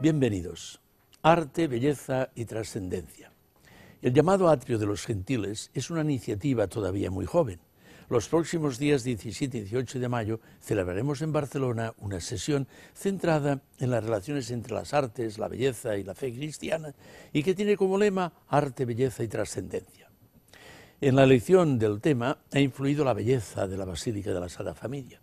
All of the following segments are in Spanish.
Bienvenidos. Arte, belleza y trascendencia. El llamado atrio de los gentiles es una iniciativa todavía muy joven. Los próximos días 17 y 18 de mayo celebraremos en Barcelona una sesión centrada en las relaciones entre las artes, la belleza y la fe cristiana y que tiene como lema arte, belleza y trascendencia. En la elección del tema ha influido la belleza de la Basílica de la Sagrada Familia.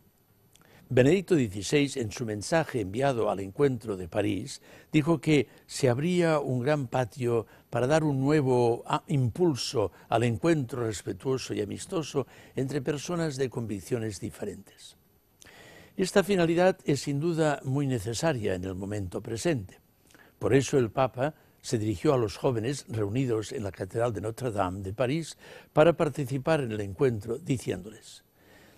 Benedicto XVI, en su mensaje enviado al encuentro de París, dijo que se abría un gran patio para dar un nuevo ah, impulso al encuentro respetuoso y amistoso entre personas de convicciones diferentes. Esta finalidad es sin duda muy necesaria en el momento presente. Por eso el Papa se dirigió a los jóvenes reunidos en la Catedral de Notre Dame de París para participar en el encuentro, diciéndoles,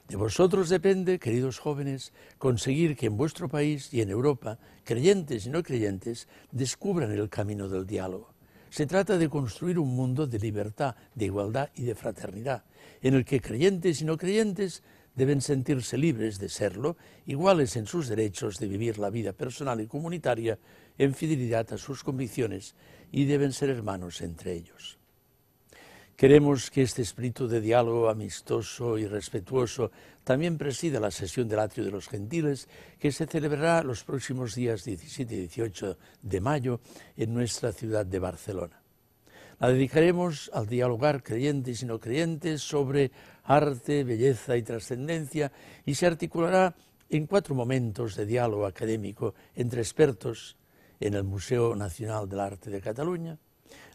de vosotros depende, queridos jóvenes, conseguir que en vuestro país y en Europa, creyentes y no creyentes, descubran el camino del diálogo. Se trata de construir un mundo de libertad, de igualdad y de fraternidad, en el que creyentes y no creyentes deben sentirse libres de serlo, iguales en sus derechos de vivir la vida personal y comunitaria en fidelidad a sus convicciones y deben ser hermanos entre ellos. Queremos que este espíritu de diálogo amistoso y respetuoso también presida la sesión del Atrio de los Gentiles, que se celebrará los próximos días 17 y 18 de mayo en nuestra ciudad de Barcelona. La dedicaremos al dialogar creyentes y no creyentes sobre arte, belleza y trascendencia y se articulará en cuatro momentos de diálogo académico entre expertos en el Museo Nacional del Arte de Cataluña,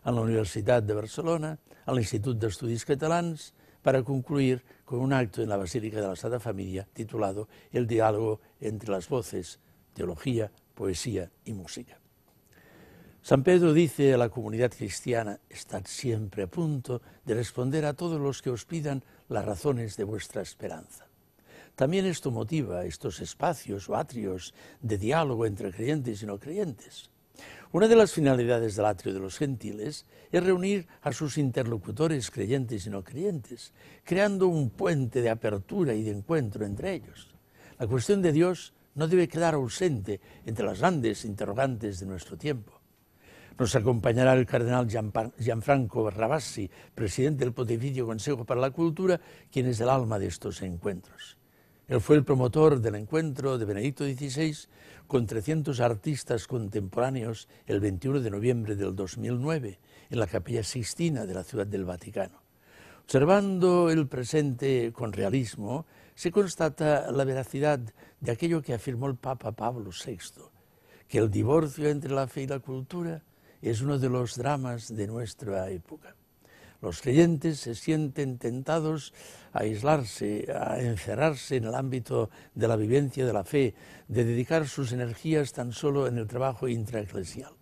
a la Universidad de Barcelona, al Instituto de Estudios Catalans, para concluir con un acto en la Basílica de la Santa Familia titulado El diálogo entre las voces, teología, poesía y música. San Pedro dice a la comunidad cristiana, estad siempre a punto de responder a todos los que os pidan las razones de vuestra esperanza. También esto motiva estos espacios o atrios de diálogo entre creyentes y no creyentes. Una de las finalidades del atrio de los gentiles es reunir a sus interlocutores creyentes y no creyentes, creando un puente de apertura y de encuentro entre ellos. La cuestión de Dios no debe quedar ausente entre las grandes interrogantes de nuestro tiempo. Nos acompañará el cardenal Gianfranco Barrabassi, presidente del Pontificio Consejo para la Cultura, quien es el alma de estos encuentros. Él fue el promotor del encuentro de Benedicto XVI con 300 artistas contemporáneos el 21 de noviembre del 2009 en la Capilla Sixtina de la Ciudad del Vaticano. Observando el presente con realismo, se constata la veracidad de aquello que afirmó el Papa Pablo VI, que el divorcio entre la fe y la cultura es uno de los dramas de nuestra época. Los creyentes se sienten tentados a aislarse, a encerrarse en el ámbito de la vivencia de la fe, de dedicar sus energías tan solo en el trabajo intraeclesial.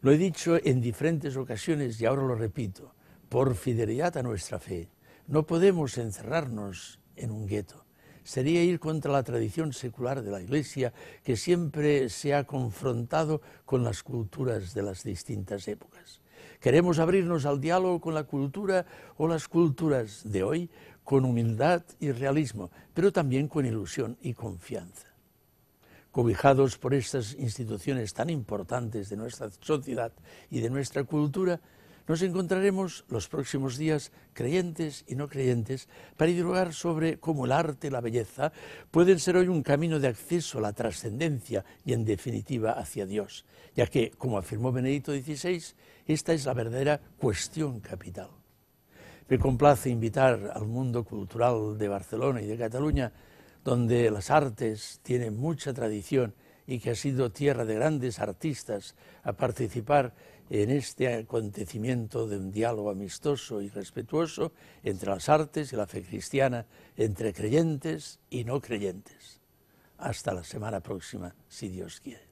Lo he dicho en diferentes ocasiones y ahora lo repito, por fidelidad a nuestra fe, no podemos encerrarnos en un gueto. Sería ir contra la tradición secular de la Iglesia que siempre se ha confrontado con las culturas de las distintas épocas. Queremos abrirnos al diálogo con la cultura o las culturas de hoy con humildad y realismo, pero también con ilusión y confianza. Cobijados por estas instituciones tan importantes de nuestra sociedad y de nuestra cultura, nos encontraremos los próximos días, creyentes y no creyentes, para dialogar sobre cómo el arte y la belleza pueden ser hoy un camino de acceso a la trascendencia y, en definitiva, hacia Dios, ya que, como afirmó Benedito XVI, esta es la verdadera cuestión capital. Me complace invitar al mundo cultural de Barcelona y de Cataluña, donde las artes tienen mucha tradición y que ha sido tierra de grandes artistas, a participar en este acontecimiento de un diálogo amistoso y respetuoso entre las artes y la fe cristiana, entre creyentes y no creyentes. Hasta la semana próxima, si Dios quiere.